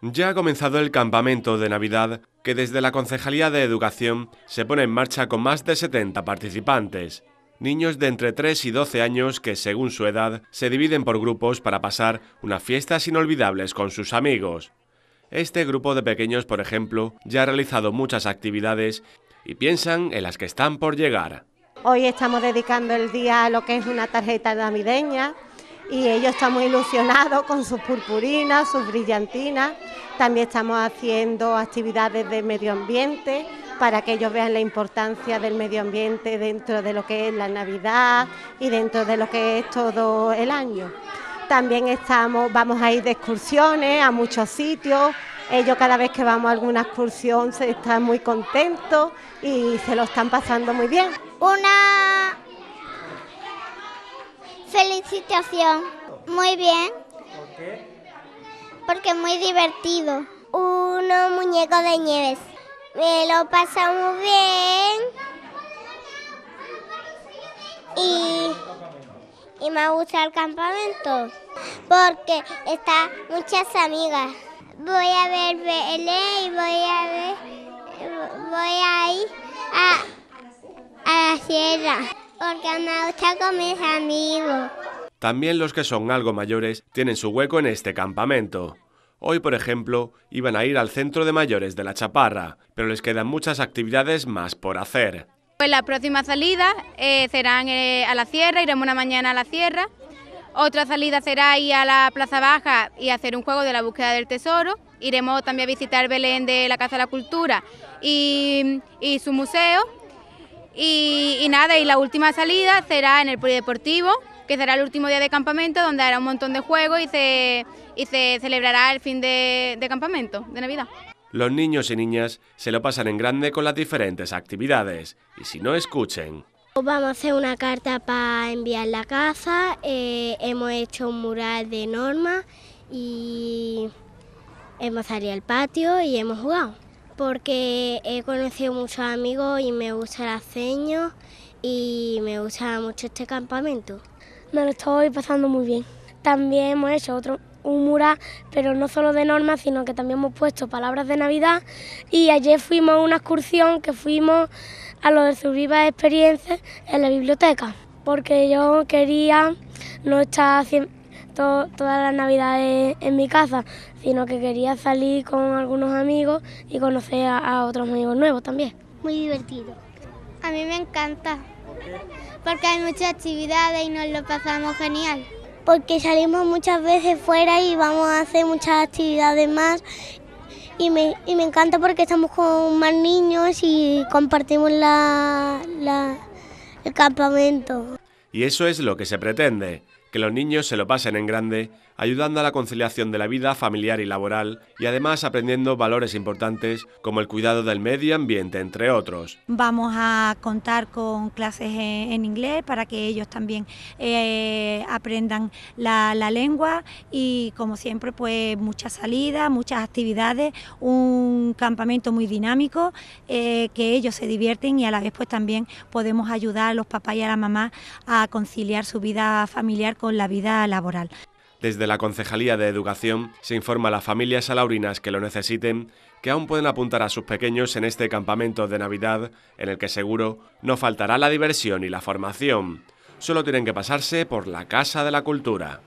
Ya ha comenzado el campamento de Navidad que desde la Concejalía de Educación se pone en marcha con más de 70 participantes, niños de entre 3 y 12 años que según su edad se dividen por grupos para pasar unas fiestas inolvidables con sus amigos. Este grupo de pequeños, por ejemplo, ya ha realizado muchas actividades y piensan en las que están por llegar. Hoy estamos dedicando el día a lo que es una tarjeta navideña, y ellos estamos ilusionados con sus purpurinas, sus brillantinas. También estamos haciendo actividades de medio ambiente para que ellos vean la importancia del medio ambiente dentro de lo que es la Navidad y dentro de lo que es todo el año. También estamos, vamos a ir de excursiones a muchos sitios. Ellos cada vez que vamos a alguna excursión se están muy contentos y se lo están pasando muy bien. Una situación. Muy bien. Porque muy divertido. uno muñeco de nieves. Me lo muy bien. Y, y me gusta el campamento porque está muchas amigas. Voy a ver el y voy a ver voy a ir a, a la sierra porque me gusta con mis amigos. También los que son algo mayores tienen su hueco en este campamento. Hoy, por ejemplo, iban a ir al centro de mayores de La Chaparra, pero les quedan muchas actividades más por hacer. Pues la próxima salida eh, serán eh, a la sierra, iremos una mañana a la sierra. Otra salida será ir a la Plaza Baja y hacer un juego de la búsqueda del tesoro. Iremos también a visitar Belén de la Casa de la Cultura y, su museo. Y, y nada, y la última salida será en el Polideportivo, que será el último día de campamento, donde hará un montón de juegos y se, se celebrará el fin de, campamento de Navidad. Los niños y niñas se lo pasan en grande con las diferentes actividades y si no escuchen. Pues vamos a hacer una carta para enviar la casa, eh, hemos hecho un mural de Norma y hemos salido al patio y hemos jugado. Porque he conocido muchos amigos y me gusta el aceño... y me gusta mucho este campamento me lo estoy pasando muy bien. También hemos hecho otro, un mural, pero no solo de normas, sino que también hemos puesto palabras de Navidad. Y ayer fuimos a una excursión que fuimos a lo de sus vivas experiencias en la biblioteca, porque yo quería no estar todas las navidades en mi casa, sino que quería salir con algunos amigos y conocer a otros amigos nuevos también. Muy divertido. A mí me encanta. Porque hay muchas actividades y nos lo pasamos genial. Porque salimos muchas veces fuera y vamos a hacer muchas actividades más. Y me, encanta porque estamos con más niños y compartimos el campamento. Y eso es lo que se pretende, que los niños se lo pasen en grande ayudando a la conciliación de la vida familiar y laboral y además aprendiendo valores importantes como el cuidado del medio ambiente, entre otros. Vamos a contar con clases en inglés para que ellos también eh, aprendan la, lengua y como siempre pues muchas salidas, muchas actividades, un campamento muy dinámico eh, que ellos se divierten y a la vez pues también podemos ayudar a los papás y a la mamá a conciliar su vida familiar con la vida laboral. Desde la Concejalía de Educación se informa a las familias salaurinas que lo necesiten que aún pueden apuntar a sus pequeños en este campamento de Navidad en el que seguro no faltará la diversión y la formación. Solo tienen que pasarse por la Casa de la Cultura.